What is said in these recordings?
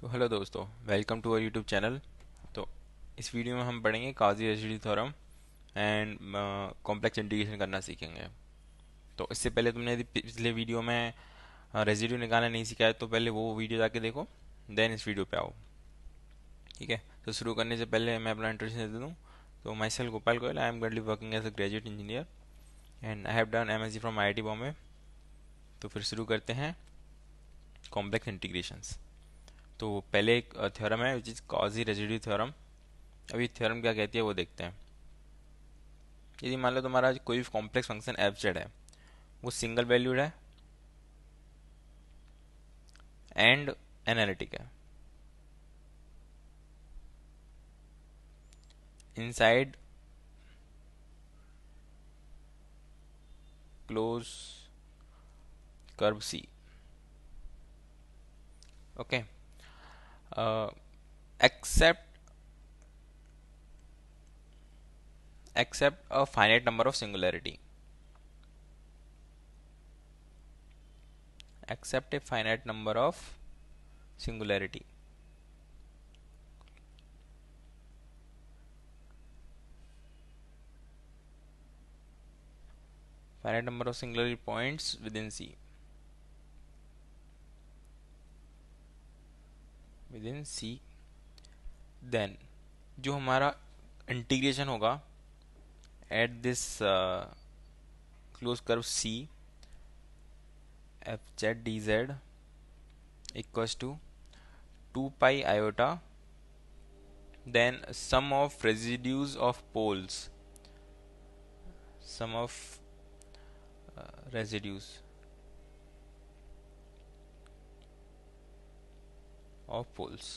तो हेलो दोस्तों welcome to our YouTube channel तो इस वीडियो में हम पढ़ेंगे काजी रजी थ्योरम एंड कॉम्प्लेक्स इंटीग्रेशन करना सीखेंगे तो इससे पहले तुमने यदि पिछले वीडियो में रेजिड्यू uh, निकालना नहीं सीखा है तो पहले वो वीडियो जाके देखो देन इस वीडियो पे आओ ठीक है तो शुरू करने से पहले मैं अपना इंट्रोडक्शन दे दूँ तो myself Gopal Goyal I am currently working as a graduate engineer and I have done M from I Bombay तो फिर शुरू करते हैं कॉम्प्लेक्स इंटीग्रेशंस तो पहले एक थ्योरम है which is Cauchy residue theorem अभी थ्योरम क्या कहती है वो देखते हैं यदि मान लो तुम्हारा कोई भी कॉम्प्लेक्स फंक्शन एफ जेड है वो सिंगल वैल्यूड है एंड एनालिटिक है inside close curve C okay okay. uh, accept accept a finite number of singularity accept a finite number of singularity finite number of singularity points within C within C then जो हमारा integration होगा at this close curve C F Z D Z equal to two pi iota then sum of residues of poles sum of residues of poles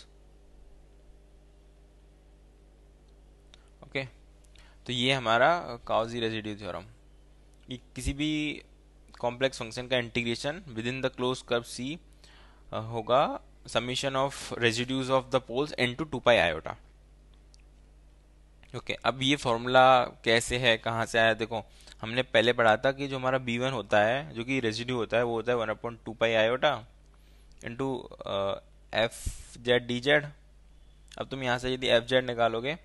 okay okay. तो ये हमारा काउजी residue theorem ये किसी भी complex function का integration within the close curve C होगा summation of residues of the poles and to two pi iota okay अब ये फॉर्मूला कैसे है कहाँ से आया देखो हमने पहले पढ़ा था कि जो हमारा बी वन होता है जो कि रेजिड्यू होता है वो होता है one upon two pi iota into F Z D Z अब तुम यहाँ से यदि एफ जेड निकालोगे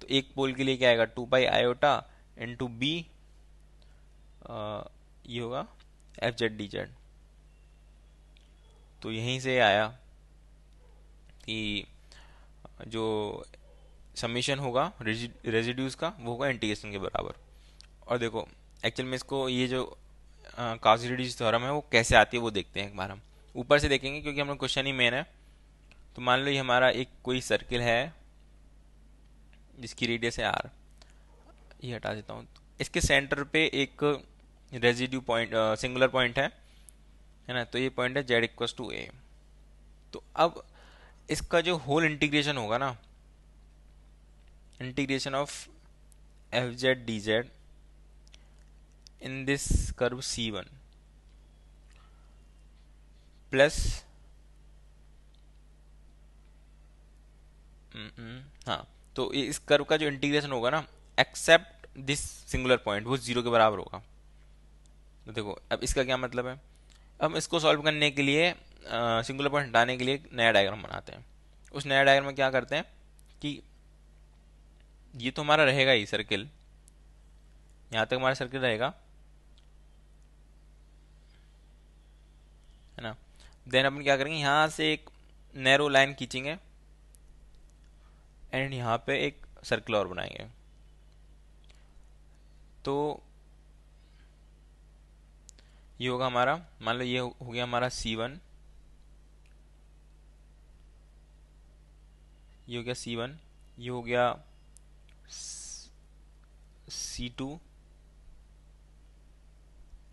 तो एक पोल के लिए क्या आएगा two by iota into B ये होगा एफ जेड डी जेड तो यहीं से आया कि जो समीशन होगा रेजिड्यूज का वो होगा इंटीग्रेशन के बराबर और देखो एक्चुअल में इसको ये जो काजी रेड्यूज थ्योरम है वो कैसे आती है वो देखते हैं एक बार हम ऊपर से देखेंगे क्योंकि हम लोग क्वेश्चन ही मेन है तो मान लो ये हमारा एक कोई सर्किल है जिसकी रेडियस है आर ये हटा देता हूँ इसके सेंटर पे एक रेजिड्यू पॉइंट सिंगुलर पॉइंट है है ना तो ये पॉइंट है जेड इक्व टू ए तो अब इसका जो होल इंटीग्रेशन होगा ना integration of F Z D Z in this curve C one plus हाँ तो इस कर्व का जो इंटीग्रेशन होगा ना एक्सेप्ट दिस सिंगुलर पॉइंट वो जीरो के बराबर होगा तो देखो अब इसका क्या मतलब है अब इसको सॉल्व करने के लिए सिंगुलर पॉइंट हटाने के लिए एक नया डायग्राम बनाते हैं उस नया डायग्राम में क्या करते हैं कि ये तो हमारा रहेगा ही सर्किल यहाँ तक हमारा सर्किल रहेगा है ना देन अपन क्या करेंगे यहाँ से एक नैरो लाइन खींचेंगे एंड यहाँ पे एक सर्कल और बनाएंगे तो ये होगा हमारा मान लो ये हो गया हमारा सी वन ये हो गया सी वन ये हो गया सी टू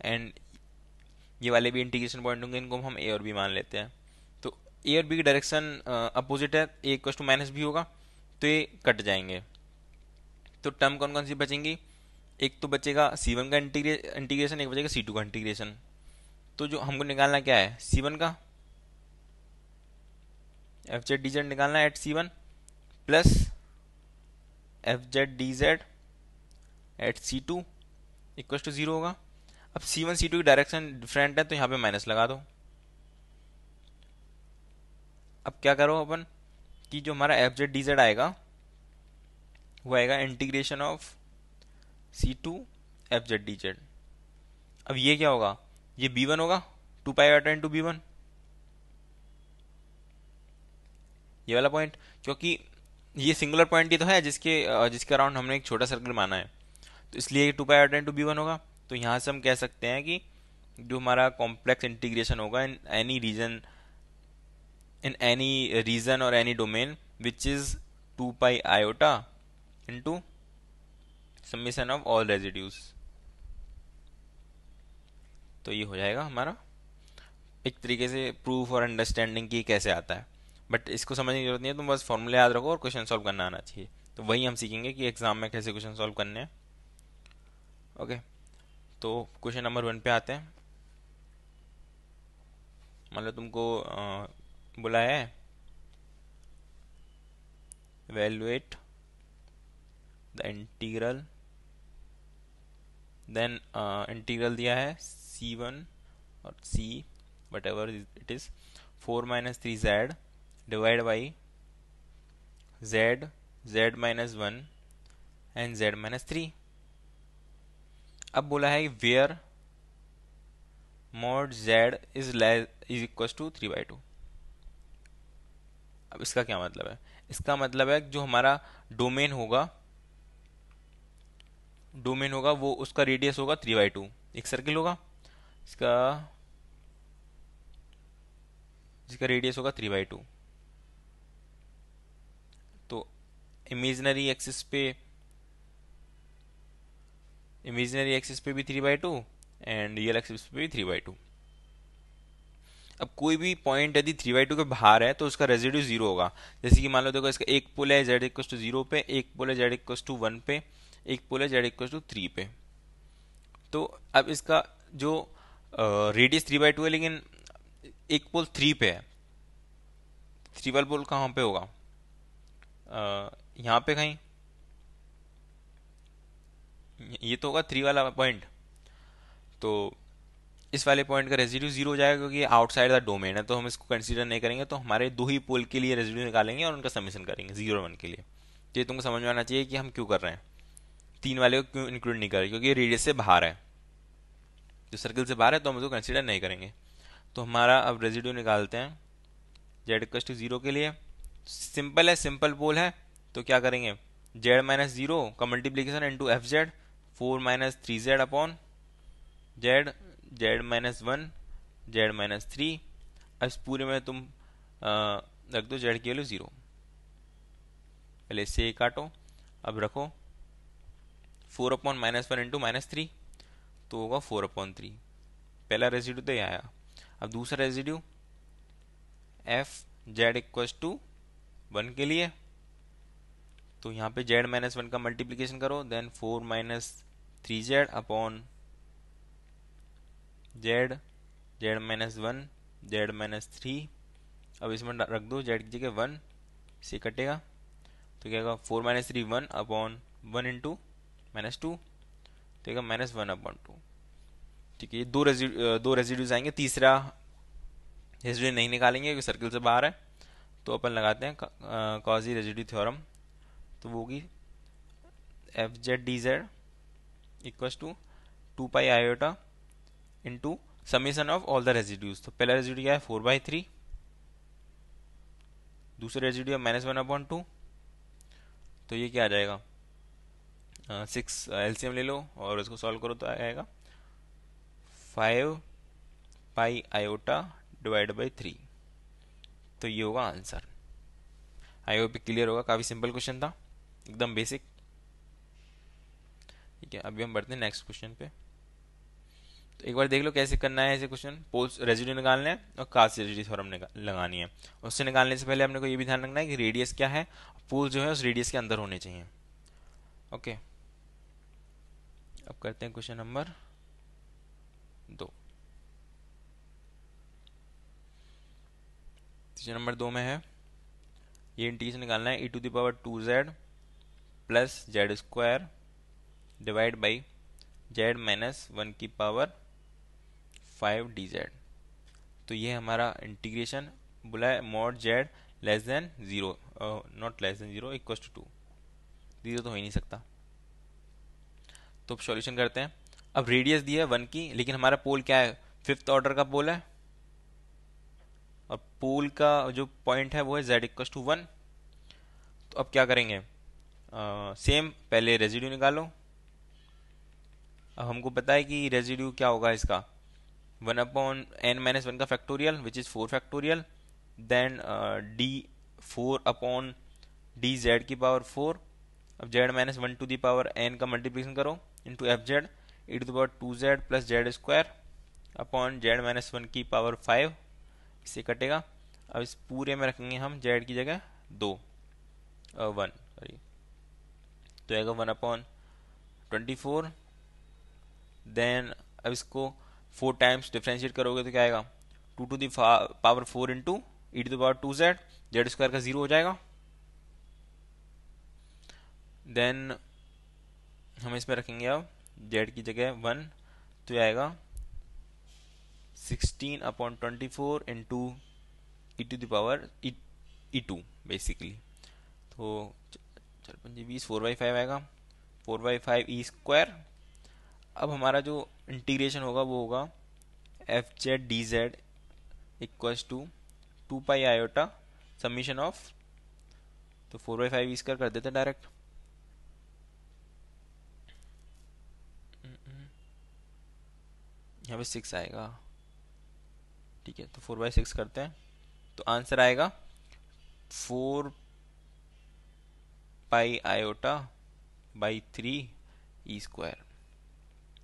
एंड ये वाले भी इंटीग्रेशन पॉइंट होंगे इनको हम ए और बी मान लेते हैं तो ए और बी की डायरेक्शन अपोजिट है A equal to minus B होगा तो ये कट जाएंगे तो टर्म कौन कौन सी बचेंगी एक तो बचेगा सी वन का इंटीग्रेशन एक बचेगा सी टू का इंटीग्रेशन तो जो हमको निकालना क्या है सी वन का एफ जेड डी जेड निकालना at C one plus F Z D Z at C two equal to zero होगा अब सी वन सी टू की डायरेक्शन डिफरेंट है तो यहाँ पे माइनस लगा दो अब क्या करो अपन कि जो हमारा एफ जेड डी जेड आएगा वो आएगा integration of C two F Z D Z अब ये क्या होगा ये बी वन होगा two pi or two B one ये वाला पॉइंट क्योंकि ये सिंगुलर पॉइंट ही तो है जिसके जिसके अराउंड हमने एक छोटा सर्कल माना है तो इसलिए two pi two B one होगा तो यहाँ से हम कह सकते हैं कि जो हमारा कॉम्प्लेक्स इंटीग्रेशन होगा in any region in any region और any domain which is two pi iota in two summation of all residues तो ये हो जाएगा हमारा एक तरीके से प्रूफ और अंडरस्टैंडिंग की कैसे आता है बट इसको समझने की जरूरत नहीं है तुम बस फॉर्मूले याद रखो और क्वेश्चन सॉल्व करना आना चाहिए तो वही हम सीखेंगे कि एग्जाम में कैसे क्वेश्चन सॉल्व करने हैं ओके okay. तो क्वेश्चन नंबर वन पे आते हैं मान मतलब लो तुमको बुलाया है evaluate the integral then integral दिया है सी वन और C whatever it is four minus three Z divide by Z Z minus one and Z minus three अब बोला है where mod Z is less is equal to three by two अब इसका क्या मतलब है इसका मतलब है जो हमारा डोमेन होगा डोमेन होगा वो उसका रेडियस होगा थ्री बाई टू एक सर्किल होगा इसका जिसका रेडियस होगा थ्री बाई टू तो इमेजनरी एक्सिस पे इमेजिनरी एक्सिस पे भी three by two and real axis पे भी थ्री बाई टू अब कोई भी पॉइंट यदि थ्री बाई टू के बाहर है तो उसका रेजिड्यू जीरो होगा जैसे कि मान लो देखो इसका एक पुल है जेड इक्वस टू जीरो पे एक पुल है जेड इक्व टू वन पे एक पुल है जेड इक्व टू थ्री पे तो अब इसका जो रेडियस थ्री बाई टू है लेकिन एक पुल थ्री पे है थ्री वाल पुल कहाँ पे होगा यहाँ पे कहीं ये तो होगा थ्री वाला पॉइंट तो इस वाले पॉइंट का रेजिड्यू जीरो हो जाएगा क्योंकि आउटसाइड द डोमेन है तो हम इसको कंसीडर नहीं करेंगे तो हमारे दो ही पोल के लिए रेजिड्यू निकालेंगे और उनका समीशन करेंगे जीरो वन के लिए तो ये तुमको समझ में आना चाहिए कि हम क्यों कर रहे हैं तीन वाले को क्यों इंक्लूड नहीं कर रहे क्योंकि ये रेडियस से बाहर है जो सर्कल से बाहर है तो हम उसको कंसिडर नहीं करेंगे तो हमारा अब रेजिड्यू निकालते हैं जेड इक्वस टू जीरो के लिए सिंपल है सिंपल पोल है तो क्या करेंगे जेड माइनस जीरो का multiplication into F Z four minus three Z upon Z Z minus one Z minus three अब इस पूरे में तुम रख दो जेड की वैल्यू ज़ीरो पहले से काटो अब रखो four upon minus one into minus three तो होगा फोर अपॉन थ्री पहला रेजिड्यू तो ये आया अब दूसरा residue F Z equals to one के लिए तो यहाँ पे जेड माइनस वन का मल्टीप्लीकेशन करो then four minus three Z upon Z Z minus one Z minus three अब इसमें रख दो जेड की जगह वन से कटेगा तो क्या होगा four minus three one upon one two minus two तो क्या माइनस वन अपॉन टू ठीक है ये दो रेजिड दो रेजिड्यूज आएंगे तीसरा रेजिड्यू नहीं निकालेंगे क्योंकि सर्किल से बाहर है तो अपन लगाते हैं कॉजी रेजिड्यू थ्योरम तो वो होगी F Z D Z equals to two pi iota two summation of all the residues तो पहला रेजिड्यू क्या है फोर बाई थ्री दूसरा रेजिड्यू है माइनस वन अपॉइंट टू तो ये क्या आ जाएगा सिक्स एलसीएम ले लो और इसको सॉल्व करो तो आ जाएगा five pi iota divide by three तो ये होगा आंसर आई होप क्लियर होगा काफ़ी सिंपल क्वेश्चन था एकदम बेसिक ठीक है अभी हम बढ़ते हैं नेक्स्ट क्वेश्चन पे तो एक बार देख लो कैसे करना है ऐसे क्वेश्चन पोल्स रेजिडी निकालना है और कास्ट रेजिडी थ्योरम लगानी है उससे निकालने से पहले हमने को ये भी ध्यान रखना है कि रेडियस क्या है पोल्स जो है उस रेडियस के अंदर होने चाहिए ओके अब करते हैं क्वेश्चन नंबर दो क्वेश्चन नंबर दो में है ये इंटीज निकालना है E to the power two Z plus Z square divide by Z minus one की पावर फाइव डी जेड तो ये हमारा इंटीग्रेशन बोला है mod Z less than zero not less than zero equal to two zero तो हो ही नहीं सकता तो अब सॉल्यूशन करते हैं अब रेडियस दिया है वन की लेकिन हमारा पोल क्या है फिफ्थ ऑर्डर का पोल है और पोल का जो पॉइंट है वो है जेड इक्व टू वन तो अब क्या करेंगे सेम uh, पहले रेजिड्यू निकालो अब हमको पता है कि रेजिड्यू क्या होगा इसका one upon N minus one का factorial which is four factorial then D four upon D Z की पावर फोर अब Z minus one to the power N का मल्टीप्लीकेशन करो into F Z E to the power two Z plus Z square upon Z minus one की power five इससे कटेगा अब इस पूरे में रखेंगे हम जेड की जगह दो वन uh, सॉरी तो आएगा one upon twenty four then अब इसको फोर टाइम्स डिफ्रेंशिएट करोगे तो क्या आएगा two to power four into E to the power two Z Z square का जीरो हो जाएगा देन हम इसमें रखेंगे अब जेड की जगह वन तो आएगा sixteen upon twenty four into E to दावर ई टू बेसिकली तो चल पंजी बीस फोर बाई फाइव आएगा four by five e square अब हमारा जो इंटीग्रेशन होगा वो होगा f Z D z equals to two pi iota summation of तो फोर बाई फाइव इसका कर देते हैं डायरेक्ट यहाँ पे सिक्स आएगा ठीक है तो फोर बाई सिक्स करते हैं तो आंसर आएगा four pi iota by three e square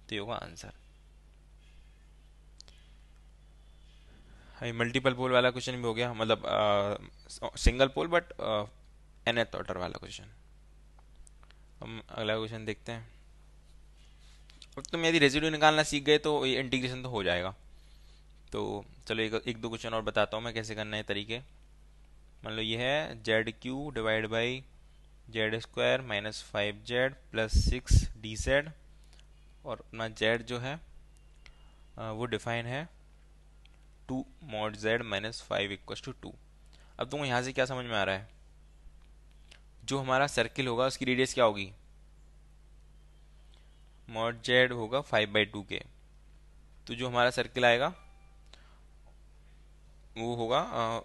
तो होगा आंसर मल्टीपल पोल वाला क्वेश्चन भी हो गया मतलब single pole but nth order वाला क्वेश्चन हम अगला क्वेश्चन देखते हैं अब तुम यदि रेजिड्यू निकालना सीख गए तो ये इंटीग्रेशन तो हो जाएगा तो चलो एक एक दो क्वेश्चन और बताता हूँ मैं कैसे करना है तरीके मान लो ये है z q divide by z square minus five z plus six d z और अपना जेड जो है वो डिफाइन है to mod z minus five equal to two अब तुमको यहाँ से क्या समझ में आ रहा है जो हमारा सर्किल होगा उसकी रेडियस क्या होगी मॉड जेड होगा फाइव बाई टू के तो जो हमारा सर्किल आएगा वो होगा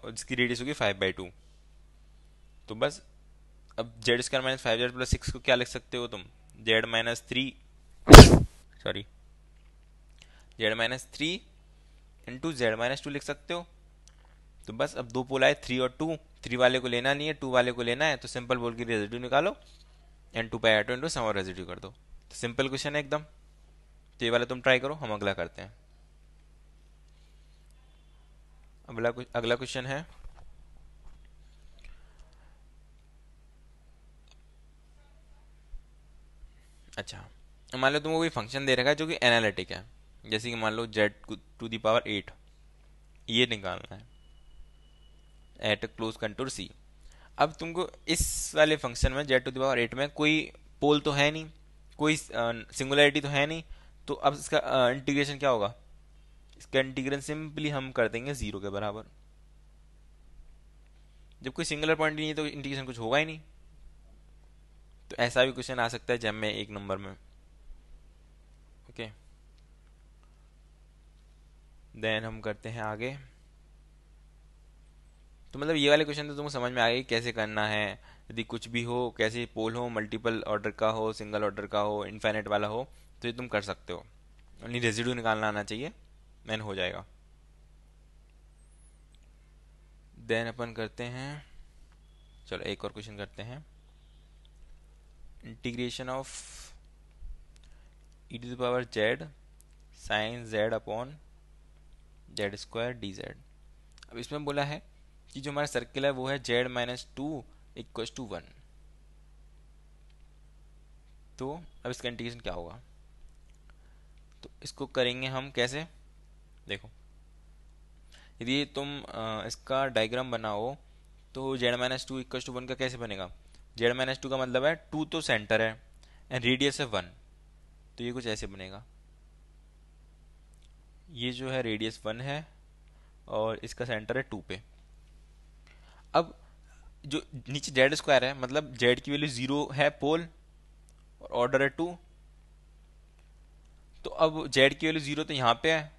जिसकी रेडियस होगी फाइव बाई टू तो बस अब z square minus five z plus six को क्या लिख सकते हो तुम z minus three sorry z minus three into z minus two लिख सकते हो तो बस अब दो पोल आए थ्री और टू थ्री वाले को लेना नहीं है टू वाले को लेना है तो सिंपल बोल के रेजिड्यू निकालो and two pi two into sum of residue कर दो तो सिंपल क्वेश्चन है एकदम तो ये वाला तुम ट्राई करो हम अगला करते हैं अगला अगला क्वेश्चन है अच्छा मान लो तुमको कोई फंक्शन दे रखा है जो कि एनालिटिक है जैसे कि मान लो z to the power eight ये निकालना है एट क्लोज कंट्रोल सी अब तुमको इस वाले फंक्शन में z to the power eight में कोई पोल तो है नहीं कोई सिंगुलरिटी तो है नहीं तो अब इसका इंटीग्रेशन क्या होगा इसका इंटीग्रेशन सिंपली हम कर देंगे जीरो के बराबर जब कोई सिंगुलर पॉइंट नहीं है तो इंटीग्रेशन कुछ होगा ही नहीं तो ऐसा भी क्वेश्चन आ सकता है जब मैं एक नंबर में ओके देन हम करते हैं आगे तो मतलब ये वाले क्वेश्चन तो तुमको समझ में आ गए कैसे करना है यदि कुछ भी हो कैसे पोल हो मल्टीपल ऑर्डर का हो सिंगल ऑर्डर का हो इन्फाइनेट वाला हो तो ये तुम कर सकते हो ओनली रेजिड्यू निकालना आना चाहिए मैन हो जाएगा देन अपन करते हैं चलो एक और क्वेश्चन करते हैं integration of e to the power z sine z upon z square d Z अब इसमें बोला है कि जो हमारा सर्किल है वो है z minus two equal to one तो अब इसका इंटीग्रेशन क्या होगा तो इसको करेंगे हम कैसे देखो यदि तुम इसका डायग्राम बनाओ तो z minus two equal to one का कैसे बनेगा जेड माइनस टू का मतलब है टू तो सेंटर है एंड रेडियस है वन तो ये कुछ ऐसे बनेगा ये जो है रेडियस वन है और इसका सेंटर है टू पे अब जो नीचे जेड स्क्वायर है मतलब जेड की वैल्यू जीरो है पोल और ऑर्डर है टू तो अब जेड की वैल्यू जीरो तो यहाँ पे है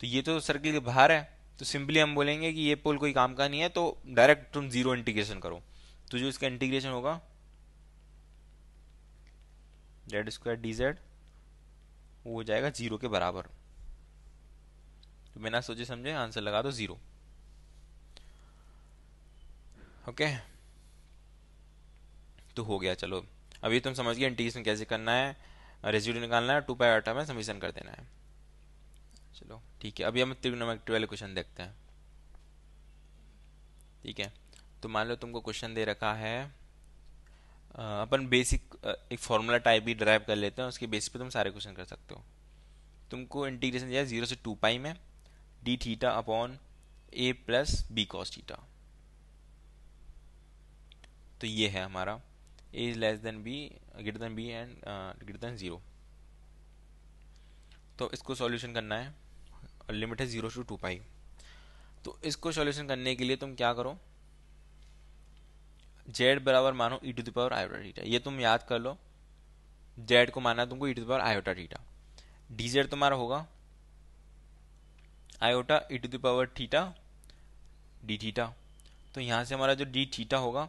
तो ये तो सर्किल के बाहर है तो सिंपली हम बोलेंगे कि ये पोल कोई काम का नहीं है तो डायरेक्ट तुम जीरो इंटीग्रेशन करो तो जो इसका इंटीग्रेशन होगा जेड स्क्वायर डी जेड वो हो जाएगा जीरो के बराबर तो बिना सोचे समझे आंसर लगा दो जीरो ओके तो हो गया चलो अभी तुम तो समझ गए इंटीग्रेशन कैसे करना है रेजिड्यू निकालना है टू पाई आटा में समीशन कर देना है चलो ठीक है अभी हम त्रिग्नोमेट्री वाले क्वेश्चन देखते हैं ठीक है तो मान लो तुमको क्वेश्चन दे रखा है अपन बेसिक एक फॉर्मूला टाइप भी ड्राइव कर लेते हैं उसके बेसिस पे तुम सारे क्वेश्चन कर सकते हो तुमको इंटीग्रेशन दिया जीरो से टू पाई में d theta upon a plus b cos theta तो ये है हमारा a is less than b greater than b and greater than zero तो इसको सॉल्यूशन करना है लिमिट है जीरो टू टू पाई तो इसको सॉल्यूशन करने के लिए तुम क्या करो जेड बराबर मानो e to the power iota theta ये तुम याद कर लो जेड को माना तुमको e to the power iota theta d z तुम्हारा होगा iota e to the power theta d theta तो यहाँ से हमारा जो डी थीटा होगा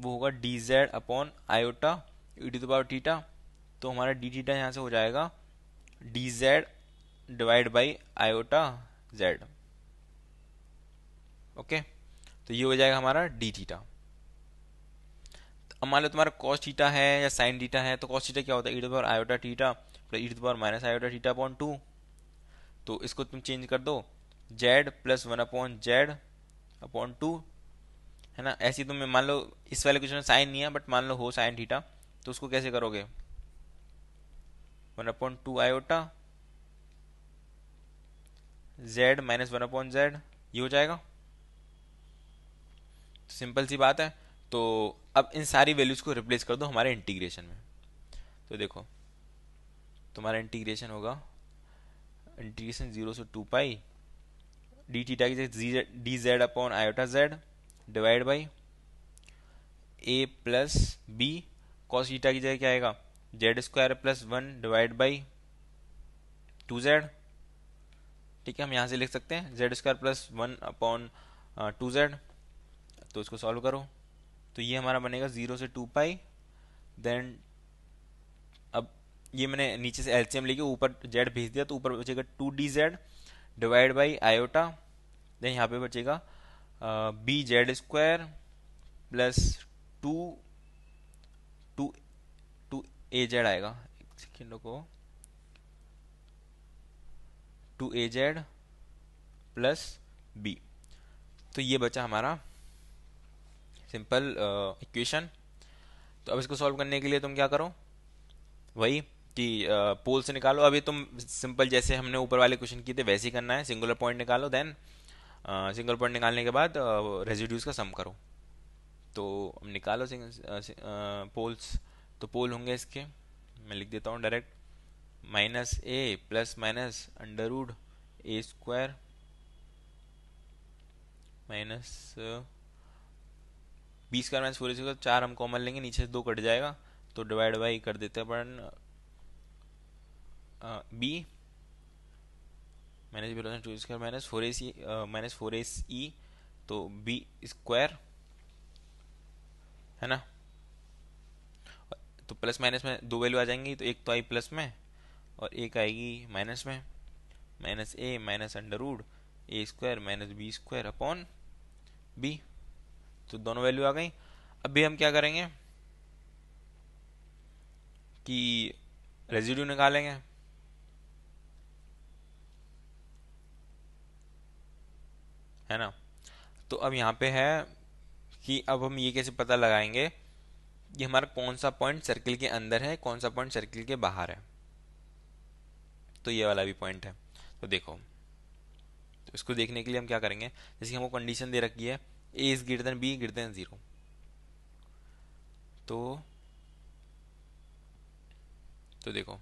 वो होगा d z upon iota e to the power theta तो हमारा डी थीटा यहाँ से हो जाएगा d z divide by iota z okay तो ये हो जाएगा हमारा डी थीटा अब मान लो तुम्हारा कॉस थीटा है या साइन डीटा है तो कॉस थीटा क्या होता है e power iota theta plus e power minus iota theta upon two तो इसको तुम चेंज कर दो z plus one upon z upon two है ना ऐसी तुम्हें तो मान लो इस वाले क्वेश्चन में साइन नहीं है बट मान लो हो साइन ठीटा तो उसको कैसे करोगे one upon two iota z minus one upon z ये हो जाएगा सिंपल तो सी बात है तो अब इन सारी वैल्यूज को रिप्लेस कर दो हमारे इंटीग्रेशन में तो देखो तुम्हारा इंटीग्रेशन होगा इंटीग्रेशन जीरो से टू पाई डी टीटा की जगह d z upon iota z divide by a plus b cos eta की जगह क्या आएगा z square plus one divide by two z ठीक है हम यहाँ से लिख सकते हैं z square plus one upon two z तो इसको सॉल्व करो तो ये हमारा बनेगा ज़ीरो से टू पाई देन अब ये मैंने नीचे से एलसीएम लेके ऊपर जेड भेज दिया तो ऊपर बचेगा two d z divide by iota then यहाँ पे बचेगा b z square plus two two two a z आएगा सेकेंड को two a z plus b तो ये बचा हमारा सिंपल इक्वेशन तो अब इसको सॉल्व करने के लिए तुम क्या करो वही कि पोल से निकालो अभी तुम सिंपल जैसे हमने ऊपर वाले क्वेश्चन किए थे वैसे ही करना है सिंगुलर पॉइंट निकालो देन सिंगल पॉइंट निकालने के बाद रेजिड्यूज का सम करो तो अब निकालो पोल्स तो पोल होंगे इसके मैं लिख देता हूँ direct minus a plus minus under a square minus बीस का माइनस फोर इज चार हम कॉमन लेंगे नीचे से दो कट जाएगा तो डिवाइड बाई कर देते हैं अपन b minus b two square minus four s e minus four s e तो बी स्क्वायर है ना तो प्लस माइनस में दो वैल्यू आ जाएंगी तो एक तो आई प्लस में और एक आएगी माइनस में minus a minus under root a square minus b square upon b तो दोनों वैल्यू आ गई अभी हम क्या करेंगे कि रेजिड्यू निकालेंगे है ना तो अब यहां पे है कि अब हम ये कैसे पता लगाएंगे कि हमारा कौन सा पॉइंट सर्किल के अंदर है कौन सा पॉइंट सर्किल के बाहर है तो ये वाला भी पॉइंट है तो देखो तो इसको देखने के लिए हम क्या करेंगे जैसे हमको कंडीशन दे रखी है a is greater than b greater than zero तो तो देखो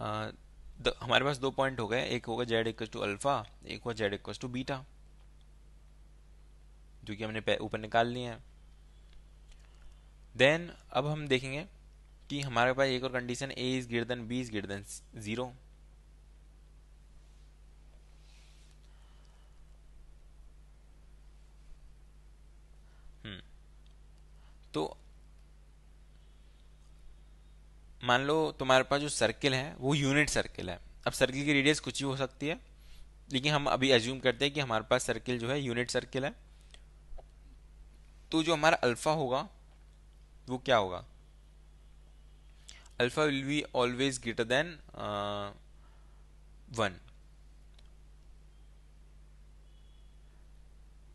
द, हमारे पास दो पॉइंट हो गए एक होगा जेड इक्व टू अल्फा एक होगा जेड इक्व टू बीटा जो कि हमने ऊपर निकाल लिए हैं देन अब हम देखेंगे कि हमारे पास एक और condition a is greater than b is greater than zero तो मान लो तुम्हारे पास जो सर्किल है वो यूनिट सर्किल है अब सर्किल की रेडियस कुछ भी हो सकती है लेकिन हम अभी एज्यूम करते हैं कि हमारे पास सर्किल जो है यूनिट सर्किल है तो जो हमारा अल्फा होगा वो क्या होगा alpha will be always greater than one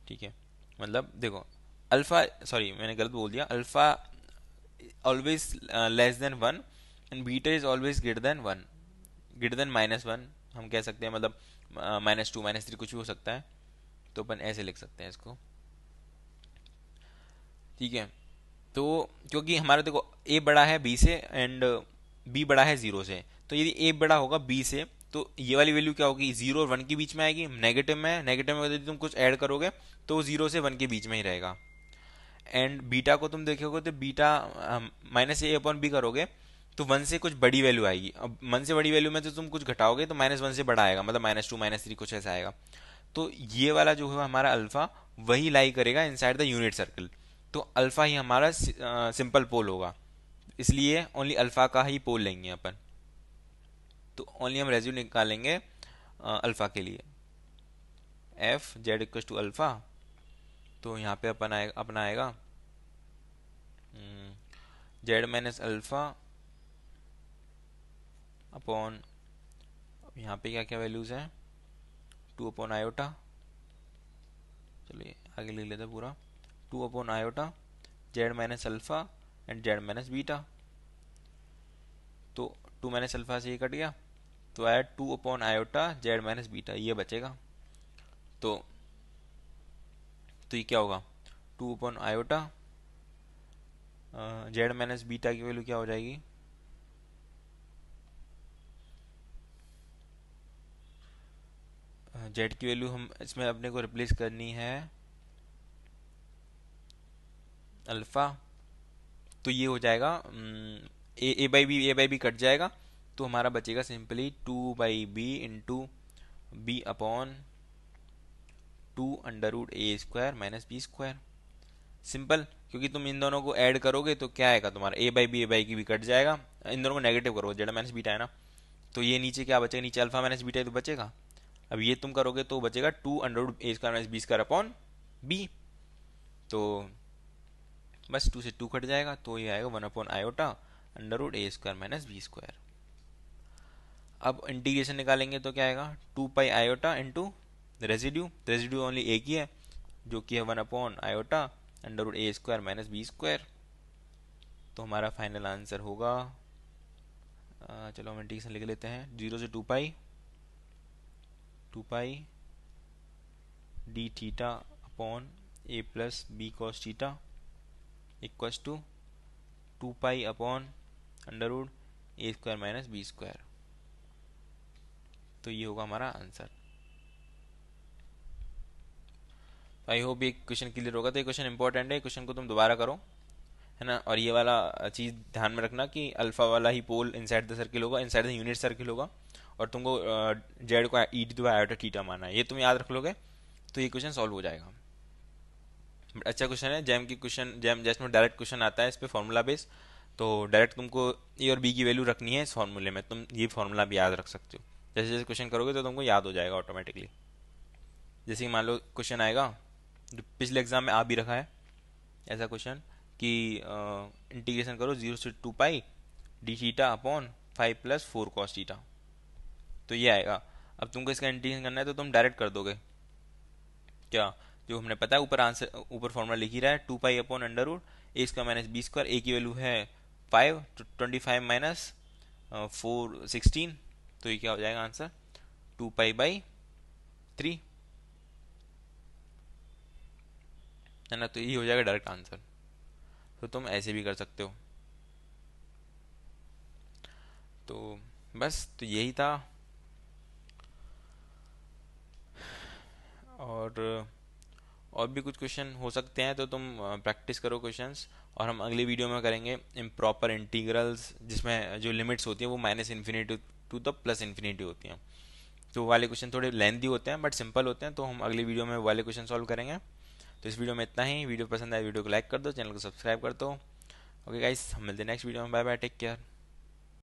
ठीक है मतलब देखो अल्फ़ा सॉरी मैंने गलत बोल दिया alpha always less than one and beta is always greater than one greater than minus one हम कह सकते हैं मतलब माइनस टू माइनस थ्री कुछ भी हो सकता है तो अपन ऐसे लिख सकते हैं इसको ठीक है तो क्योंकि हमारा देखो ए बड़ा है बी से एंड बी uh, बड़ा है जीरो से तो यदि ए बड़ा होगा बी से तो ये वाली वैल्यू क्या होगी जीरो और वन के बीच में आएगी नेगेटिव में नेगेटिव में यदि तुम कुछ ऐड करोगे तो जीरो से वन के बीच में ही रहेगा एंड बीटा को तुम देखोगे तो beta minus a upon b करोगे तो वन से कुछ बड़ी वैल्यू आएगी अब वन से बड़ी वैल्यू में तो तुम कुछ घटाओगे तो माइनस वन से बड़ा आएगा मतलब माइनस टू माइनस थ्री कुछ ऐसा आएगा तो ये वाला जो है हमारा अल्फा वही लाई करेगा साइड द यूनिट सर्कल तो अल्फा ही हमारा सिंपल पोल होगा इसलिए ओनली अल्फा का ही पोल लेंगे अपन तो ओनली हम रेज्यू निकालेंगे अल्फा के लिए f z equal to alpha तो यहाँ पे अपन आए अपना आएगा hmm, z minus alpha upon यहाँ पे क्या क्या वैल्यूज़ हैं टू अपॉन आयोटा चलिए आगे लिख लेते पूरा two upon iota z minus alpha and Z minus beta तो टू माइनस अल्फ़ा से ये कट गया तो आया two upon iota z minus beta ये बचेगा तो तो ये क्या होगा two upon iota z minus beta की वैल्यू क्या हो जाएगी जेड की वैल्यू हम इसमें अपने को रिप्लेस करनी है अल्फा तो ये हो जाएगा a a by b a by b cut जाएगा तो हमारा बचेगा simply two by b into b upon two under root a square minus b square simple क्योंकि तुम इन दोनों को ऐड करोगे तो क्या आएगा तुम्हारा a by b a by की भी कट जाएगा इन दोनों को नेगेटिव करोगे जेड माइनस बीटा है ना तो ये नीचे क्या बचेगा नीचे अल्फा माइनस बीटा तो बचेगा अब ये तुम करोगे तो बचेगा two under a square minus b square upon b तो बस टू से टू कट जाएगा तो ये आएगा one upon iota under root a square minus b square अब इंटीग्रेशन निकालेंगे तो क्या आएगा two pi iota into residue residue only एक ही है जो कि है one upon iota under a square minus b square तो हमारा फाइनल आंसर होगा चलो हम इंटीग्रेशन लिख लेते हैं जीरो से two pi two pi d theta upon a plus b cos theta equals to two pi upon under root a square minus b square तो ये होगा हमारा आंसर आई होप ये क्वेश्चन क्लियर होगा तो ये क्वेश्चन इंपॉर्टेंट है question को तुम दोबारा करो है ना और ये वाला चीज़ ध्यान में रखना कि अल्फा वाला ही पोल इनसाइड द सर्किल होगा इनसाइड द यूनिट सर्किल होगा और तुमको जेड को ईट दो आयोटा टीटा माना है ये तुम याद रख लोगे तो ये क्वेश्चन सॉल्व हो जाएगा बट अच्छा क्वेश्चन है जैम की क्वेश्चन जैम जैस में डायरेक्ट क्वेश्चन आता है इस पर फॉर्मूला बेस तो डायरेक्ट तुमको ए और बी की वैल्यू रखनी है इस फॉर्मूले में तुम ये फॉर्मूला भी याद रख सकते हो जैसे जैसे क्वेश्चन करोगे तो तुमको याद हो जाएगा ऑटोमेटिकली जैसे मान लो क्वेश्चन आएगा जो पिछले एग्जाम में आ भी रखा है ऐसा क्वेश्चन कि इंटीग्रेशन करो जीरो से two pi d theta upon five plus four cos theta तो ये आएगा अब तुमको इसका इंटीग्रेशन करना है तो तुम डायरेक्ट कर दोगे क्या जो हमने पता है ऊपर आंसर ऊपर फॉर्मूला लिख ही रहा है two pi upon under root a square minus b square a की वैल्यू है five twenty five minus four sixteen तो ये क्या हो जाएगा answer two pi by three है ना तो ये हो जाएगा डायरेक्ट आंसर तो तुम ऐसे भी कर सकते हो तो बस तो यही था और और भी कुछ क्वेश्चन हो सकते हैं तो तुम प्रैक्टिस करो क्वेश्चंस और हम अगली वीडियो में करेंगे इम्प्रॉपर इंटीग्रल्स जिसमें जो लिमिट्स होती हैं वो minus infinity to the plus infinity होती हैं तो वाले क्वेश्चन थोड़े लेंदी होते हैं बट सिंपल होते हैं तो हम अगली वीडियो में वाले क्वेश्चन सॉल्व करेंगे तो इस वीडियो में इतना ही वीडियो पसंद आए वीडियो को लाइक कर दो चैनल को सब्सक्राइब कर दो ओके गाइस हम मिलते हैं नेक्स्ट वीडियो में बाय बाय टेक केयर